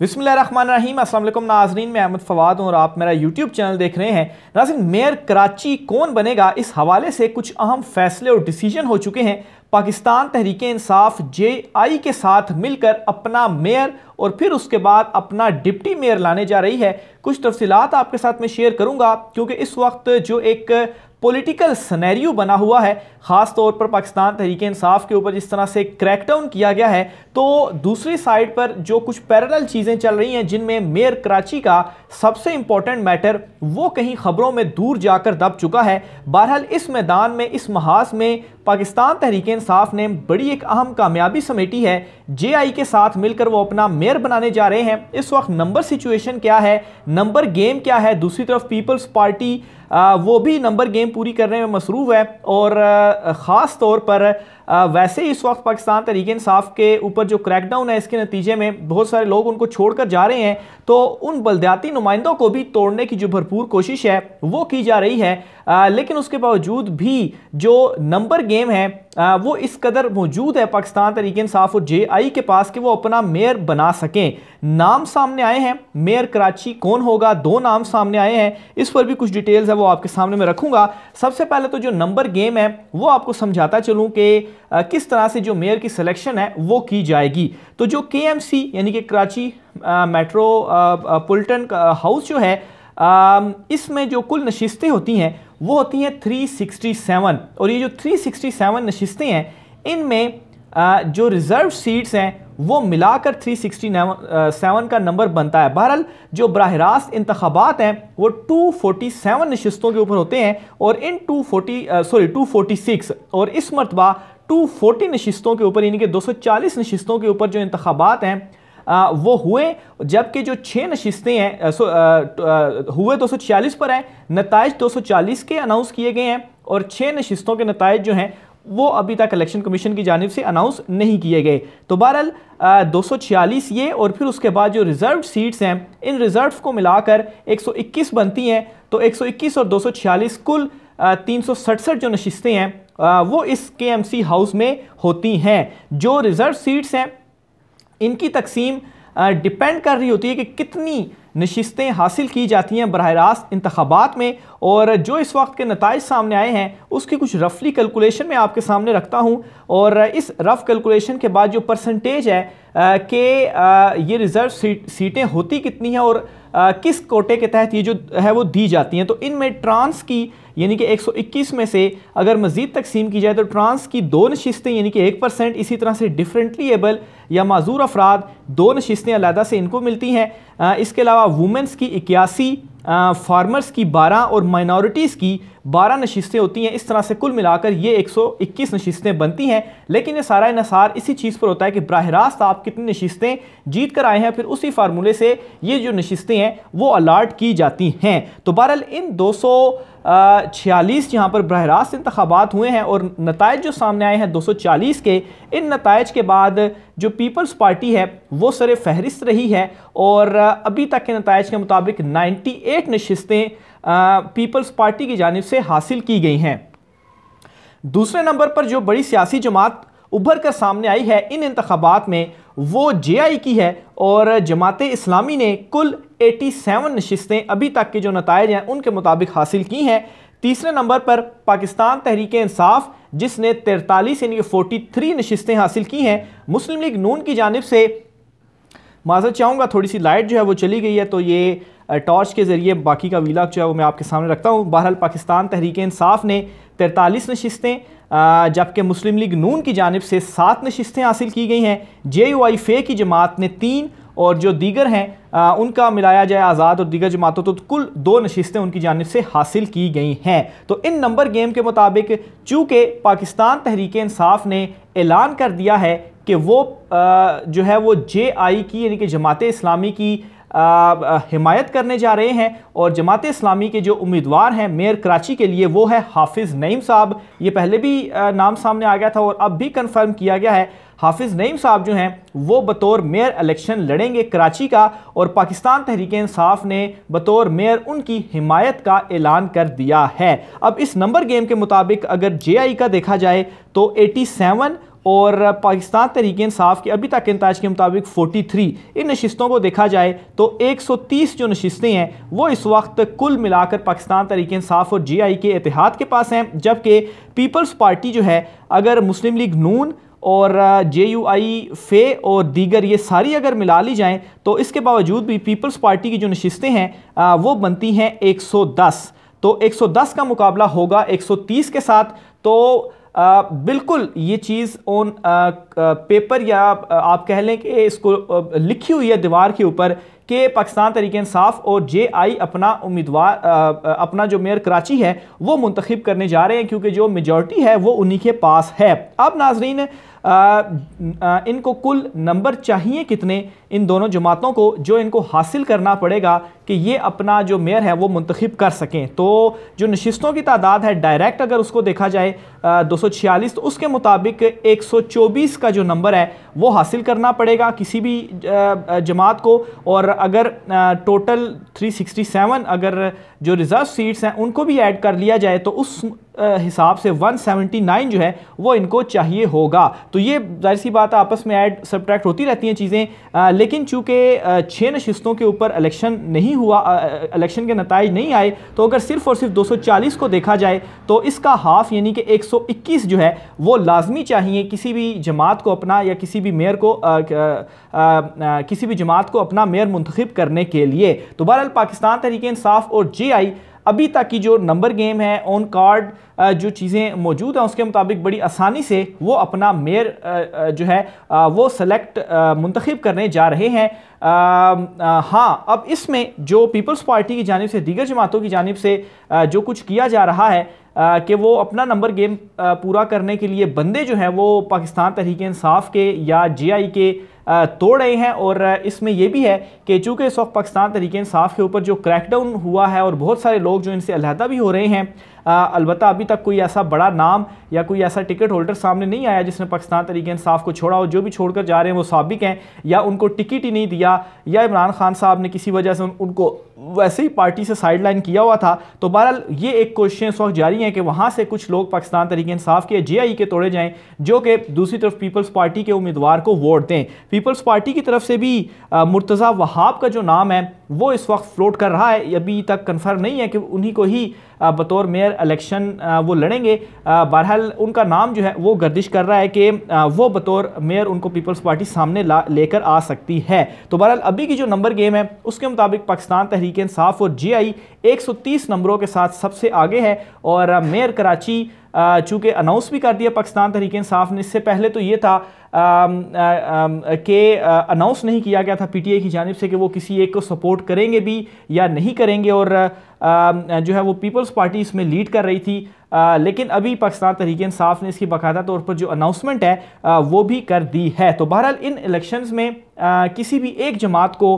बिसमीम असल नाजरीन मैं अहमद फवाद हूँ और आप मेरा यूट्यूब चैनल देख रहे हैं नाजिन मेयर कराची कौन बनेगा इस हवाले से कुछ अहम फैसले और डिसीजन हो चुके हैं पाकिस्तान तहरीक इंसाफ जे आई के साथ मिलकर अपना मेयर और फिर उसके बाद अपना डिप्टी मेयर लाने जा रही है कुछ तफसीत आपके साथ मैं शेयर करूँगा क्योंकि इस वक्त जो एक पॉलिटिकल सनेरियो बना हुआ है ख़ास तौर पर पाकिस्तान तहरीक इंसाफ के ऊपर जिस तरह से क्रैकडाउन किया गया है तो दूसरी साइड पर जो कुछ पैरल चीज़ें चल रही हैं जिनमें मेयर कराची का सबसे इंपॉर्टेंट मैटर वो कहीं खबरों में दूर जाकर दब चुका है बहरहाल इस मैदान में इस महाज में पाकिस्तान तहरीक इंसाफ ने बड़ी एक अहम कामयाबी समेटी है जे आई के साथ मिलकर वो अपना मेयर बनाने जा रहे हैं इस वक्त नंबर सिचुएशन क्या है नंबर गेम क्या है दूसरी तरफ पीपल्स पार्टी वो भी नंबर गेम पूरी करने में मसरूफ़ है और ख़ास तौर पर वैसे ही इस वक्त पाकिस्तान तरीके इंसाफ के ऊपर जो क्रैकडाउन है इसके नतीजे में बहुत सारे लोग उनको छोड़कर जा रहे हैं तो उन बलदयाती नुमाइंदों को भी तोड़ने की जो भरपूर कोशिश है वो की जा रही है लेकिन उसके बावजूद भी जो नंबर गेम है आ, वो इस कदर मौजूद है पाकिस्तान तरीके इंसाफ और जे आई के पास कि वो अपना मेयर बना सकें नाम सामने आए हैं मेयर कराची कौन होगा दो नाम सामने आए हैं इस पर भी कुछ डिटेल्स है वो आपके सामने मैं रखूँगा सबसे पहले तो जो नंबर गेम है वो आपको समझाता चलूँ कि किस तरह से जो मेयर की सिलेक्शन है वो की जाएगी तो जो के यानी कि कराची मेट्रोपोलिटन हाउस जो है इसमें जो कुल नशिस्तें होती हैं वो होती हैं 367 और ये जो 367 नशिस्तें हैं इनमें जो रिज़र्व सीट्स हैं वो मिलाकर 367 uh, का नंबर बनता है बहरहाल जो बरह रास्त इंतबात हैं वो 247 नशस्तों के ऊपर होते हैं और इन 240 सॉरी 246 और इस मरतबा 240 नशस्तों के ऊपर यानी कि 240 नशस्तों के ऊपर जो इंतबात हैं आ, वो हुए जबकि जो छः नशिस्तें हैं सो तो, हुए दो पर हैं नतज दो के अनाउंस किए गए हैं और छः नशिस्तों के नतज जो हैं वो अभी तक इलेक्शन कमीशन की जानब से अनाउंस नहीं किए गए तो बहरहाल दो ये और फिर उसके बाद जो रिज़र्व सीट्स हैं इन रिज़र्व को मिलाकर 121 बनती हैं तो 121 और 246 कुल तीन जो नशितें हैं वो इस के हाउस में होती हैं जो रिज़र्व सीट्स हैं इनकी तकसीम डिपेंड कर रही होती है कि कितनी नशस्तें हासिल की जाती हैं बरह रास्त इंतबात में और जो इस वक्त के नतज सामने आए हैं उसकी कुछ रफली कैलकुलेशन मैं आपके सामने रखता हूं और इस रफ़ कैलकुलेशन के बाद जो परसेंटेज है कि ये रिज़र्व सीट सीटें होती कितनी हैं और किस कोटे के तहत ये जो है वो दी जाती हैं तो इनमें ट्रांस की यानी कि 121 में से अगर मजीद तकसीम की जाए तो ट्रांस की दो नशस्तें यानी कि एक परसेंट इसी तरह से डिफरेंटली एबल या माजूर अफराद दो नशस्तें अलहदा से इनको मिलती हैं इसके अलावा वुमेंस की इक्यासी फार्मर्स की 12 और माइनॉरिटीज़ की 12 नशस्तें होती हैं इस तरह से कुल मिलाकर ये 121 नशस्तें बनती हैं लेकिन ये सारा इसार इसी चीज़ पर होता है कि बरह रास्त आप कितनी नशस्तें जीत कर आए हैं फिर उसी फार्मूले से ये जो नशस्तें हैं वो अलाट की जाती हैं तो बहरहाल इन दो सौ छियालीस यहाँ पर बरह रास्त इंतबात हुए हैं और नतज जो सामने आए हैं दो सौ चालीस के इन नतज के बाद जो पीपल्स पार्टी है वो सर फहरिस्त रही है और अभी तक के नतज के मुताबिक 98 नशस्तें पीपल्स पार्टी की जानब से हासिल की गई हैं दूसरे नंबर पर जो बड़ी सियासी जमात उभर कर सामने आई है इन इंतबात में वो जे आई की है और जमात इस्लामी ने कुल 87 नशस्तें अभी तक के जो नतज हैं उनके मुताबिक हासिल की हैं तीसरे नंबर पर पाकिस्तान तहरीक इंसाफ जिसने तिरतालीस यानी फोर्टी थ्री नशस्तें हासिल की हैं मुस्लिम लीग नून की जानब से माजर चाहूँगा थोड़ी सी लाइट जो है वो चली गई है तो ये टॉर्च के ज़रिए बाकी का वीला जो है वो मैं आपके सामने रखता हूँ बहरहाल पाकिस्तान तहरीक इंसाफ ने तिरतालीस नशस्तें जबकि मुस्लिम लीग नून की जानब से सात नशस्तें हासिल की गई हैं जे यू आई फे की जमात ने तीन और जो दीगर हैं उनका मिलाया जाए आज़ाद और दीगर जमातों तो कुल दो नशस्तें उनकी जानब से हासिल की गई हैं तो इन नंबर गेम के मुताबिक चूँकि पाकिस्तान तहरीक इंसाफ ने ऐलान कर दिया है कि वो जो है वो जे आई की यानी कि जमात इस्लामी की हिमायत करने जा रहे हैं और जमात इस्लामी के जो उम्मीदवार हैं मेयर कराची के लिए वो है हाफिज़ नईम साहब ये पहले भी नाम सामने आ गया था और अब भी कन्फर्म किया गया है हाफिज नईम साहब जो हैं वो बतौर मेयर इलेक्शन लड़ेंगे कराची का और पाकिस्तान तहरीक इंसाफ ने बतौर मेयर उनकी हिमायत का ऐलान कर दिया है अब इस नंबर गेम के मुताबिक अगर जे का देखा जाए तो सेवन और पाकिस्तान तहरीक इंसाफ के अभी तक इंताज के मुताबिक 43 इन नशस्तों को देखा जाए तो 130 जो नशस्तें हैं वो इस वक्त कुल मिलाकर पाकिस्तान तहरीक इंसाफ और जीआई के इतिहाद के पास हैं जबकि पीपल्स पार्टी जो है अगर मुस्लिम लीग नून और जे यू आई फे और दीगर ये सारी अगर मिला ली जाएँ तो इसके बावजूद भी पीपल्स पार्टी की जो नशस्तें हैं वो बनती हैं 110 तो 110 का मुकाबला होगा 130 के साथ तो आ, बिल्कुल ये चीज़ ऑन पेपर या आप कह लें कि इसको लिखी हुई है दीवार के ऊपर कि पाकिस्तान तरीके इंसाफ और जे आई अपना उम्मीदवार अपना जो मेयर कराची है वो मुंतखब करने जा रहे हैं क्योंकि जो मेजॉरिटी है वो उन्हीं के पास है अब नाजरीन आ, इनको कुल नंबर चाहिए कितने इन दोनों जमातों को जो इनको हासिल करना पड़ेगा कि ये अपना जो मेयर है वो मंतखब कर सकें तो जो नशस्तों की तादाद है डायरेक्ट अगर उसको देखा जाए दो सौ छियालीस तो उसके मुताबिक एक सौ चौबीस का जो नंबर है वो हासिल करना पड़ेगा किसी भी जमात को और अगर टोटल थ्री सिक्सटी सेवन अगर जो रिज़र्व सीट्स हैं उनको भी ऐड कर लिया जाए तो उस हिसाब से 179 जो है वो इनको चाहिए होगा तो ये जाहिर सी बात आपस में ऐड सब्ट्रैक्ट होती रहती हैं चीज़ें लेकिन चूँकि छः नशस्तों के ऊपर इलेक्शन नहीं हुआ इलेक्शन के नतज नहीं आए तो अगर सिर्फ और सिर्फ 240 को देखा जाए तो इसका हाफ यानी कि 121 जो है वो लाजमी चाहिए किसी भी जमात को अपना या किसी भी मेयर को आ, आ, आ, किसी भी जमात को अपना मेयर मंतखब करने के लिए तो बहरहाल पाकिस्तान तरीके इंसाफ और जे आई अभी तक की जो नंबर गेम है ऑन कार्ड जो चीज़ें मौजूद हैं उसके मुताबिक बड़ी आसानी से वो अपना मेयर जो है वो सेलेक्ट मंतखब करने जा रहे हैं हाँ अब इसमें जो पीपल्स पार्टी की जानब से दीगर जमातों की जानब से जो कुछ किया जा रहा है कि वो अपना नंबर गेम पूरा करने के लिए बंदे जो हैं वो पाकिस्तान तहरीक इंसाफ के या जे आई के तोड़ रहे हैं और इसमें यह भी है कि चूँकि इस वक्त पाकिस्तान तरीके इंसाफ के ऊपर जो क्रैकडाउन हुआ है और बहुत सारे लोग जो इनसे अलहदा भी हो रहे हैं अलबत् अभी तक कोई ऐसा बड़ा नाम या कोई ऐसा टिकट होल्डर सामने नहीं आया जिसने पाकिस्तान तरीके इंसाफ को छोड़ा हो जो भी छोड़कर जा रहे हैं वो सबक हैं या उनको टिकट ही नहीं दिया या इमरान खान साहब ने किसी वजह से उन, उनको वैसे ही पार्टी से साइड लाइन किया हुआ था तो बहरहाल ये एक कोशिशें इस वक्त जारी हैं कि वहाँ से कुछ लोग पाकिस्तान तरीके इंसाफ के जे आई e के तोड़े जाएँ जो कि दूसरी तरफ पीपल्स पार्टी के उम्मीदवार को वोट दें पीपल्स पार्टी की तरफ से भी मुर्तज़ा वहाब का जो नाम है वो इस वक्त फ्लोट कर रहा है अभी तक कन्फर्म नहीं है कि उन्हीं को ही बतौर मेयर इलेक्शन वो लड़ेंगे बहरहाल उनका नाम जो है वो गर्दिश कर रहा है कि वो बतौर मेयर उनको पीपल्स पार्टी सामने लेकर आ सकती है तो बहरहाल अभी की जो नंबर गेम है उसके मुताबिक पाकिस्तान तहरीक इंसाफ और जे आई एक सौ तीस नंबरों के साथ सबसे आगे है और मेयर कराची चूँकि अनाउंस भी कर दिया पाकिस्तान तहरीक इंसाफ ने इससे पहले तो ये था Um, uh, um, uh, के अनाउंस uh, नहीं किया गया था पीटीए की जानब से कि वो किसी एक को सपोर्ट करेंगे भी या नहीं करेंगे और um, जो है वो पीपल्स पार्टी इसमें लीड कर रही थी लेकिन अभी पाकिस्तान तरीके इंसाफ ने इसकी बाकायदा तौर पर जो अनाउंसमेंट है वो भी कर दी है तो बहरहाल इन इलेक्शंस में किसी भी एक जमात को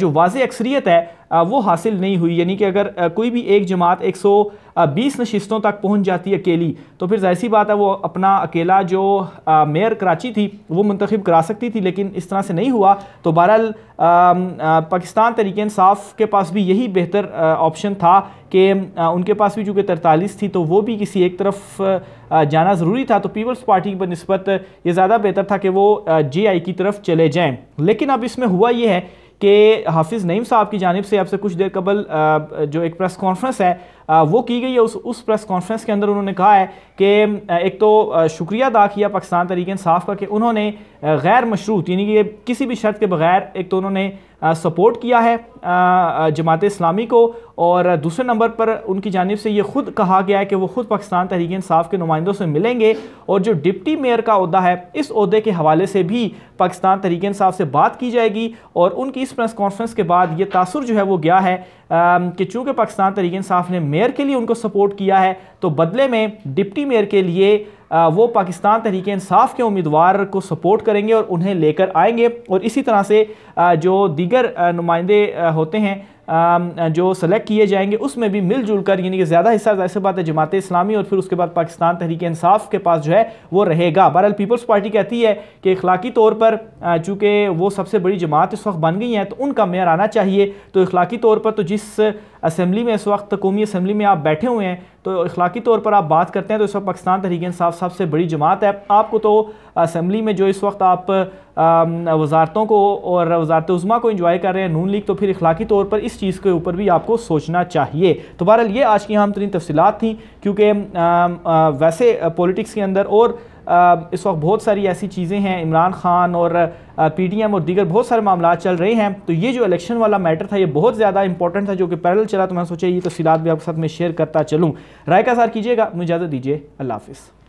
जो वाज अक्सरीत है वो हासिल नहीं हुई यानी कि अगर कोई भी एक जमात 120 नशस्तों तक पहुंच जाती है अकेली तो फिर जाहिर बात है वो अपना अकेला जो मेयर कराची थी थी वो मंतखब करा सकती थी लेकिन इस तरह से नहीं हुआ तो बहरहाल पाकिस्तान तरीके इंसाफ के पास भी यही बेहतर ऑप्शन था कि उनके पास भी चूँकि तरतालीस थी तो वो भी किसी एक तरफ जाना ज़रूरी था तो पीपल्स पार्टी की बनस्बत ये ज़्यादा बेहतर था कि वो जे आई की तरफ चले जाएँ लेकिन अब इसमें हुआ ये है कि हाफिज़ नईम साहब की जानब से अब से कुछ देर कबल जो एक प्रेस कॉन्फ्रेंस है वो की गई है उस उस प्रेस कॉन्फ्रेंस के अंदर उन्होंने कहा है कि एक तो शुक्रिया अदा किया पाकिस्तान तरीके इंसाफ का कि उन्होंने गैर मशरूत यानी कि किसी भी शर्त के बगैर एक तो उन्होंने सपोर्ट किया है जमात इस्लामी को और दूसरे नंबर पर उनकी जानब से ये खुद कहा गया है कि वो खुद पाकिस्तान तहरीक इंसाफ के नुमाइंदों से मिलेंगे और जो डिप्टी मेयर का अहदा है इस अहदे के हवाले से भी पाकिस्तान तहरीक इंसाफ से बात की जाएगी और उनकी इस प्रेस कॉन्फ्रेंस के बाद ये तासर जो है वो गया है कि चूँकि पाकिस्तान तरीके इंसाफ ने मेयर के लिए उनको सपोर्ट किया है तो बदले में डिप्टी मेयर के लिए वो पाकिस्तान तहरीक इंसाफ के उम्मीदवार को सपोर्ट करेंगे और उन्हें लेकर आएंगे और इसी तरह से जो दीगर नुमाइंदे होते हैं जो सेलेक्ट किए जाएंगे उसमें भी मिलजुल कर यानी कि ज़्यादा हिस्सा ऐसे बात है जमात इस्लामी और फिर उसके बाद पाकिस्तान तहरीक इंसाफ के पास जो है वो रहेगा बहरहाल पीपल्स पार्टी कहती है कि इखलाकी तौर पर चूँकि वो सबसे बड़ी जमात इस वक्त बन गई हैं तो उनका मेयर आना चाहिए तो इखलाकी तौर पर तो जिस असम्बली में इस वक्त कौमी असम्बली में आप बैठे हुए हैं तो इखलाकी तौर पर आप बात करते हैं तो इस वक्त पाकिस्तान तहरीक इंसाफ सबसे बड़ी जमात है आपको तो असम्बली में जो इस वक्त आप वजारतों को और वजारत उज़मा को इंजॉय कर रहे हैं नून लीग तो फिर अखलाकी तौर पर इस चीज़ के ऊपर भी आपको सोचना चाहिए तो बहरहाल ये आज की अहम तरीन तफसीत थी क्योंकि वैसे पॉलिटिक्स के अंदर और इस वक्त बहुत सारी ऐसी चीज़ें हैं इमरान खान और पीटीएम और दीगर बहुत सारे मामला चल रहे हैं तो ये जो इलेक्शन वाला मैटर था ये बहुत ज़्यादा इंपॉर्टेंट था जो कि पैरल चला तो मैंने सोचा ये तफसीत तो भी आपके साथ मैं शेयर करता चलूँ राय का सार कीजिएगा मुझे इजाज़त दीजिए अल्लाह हाफ़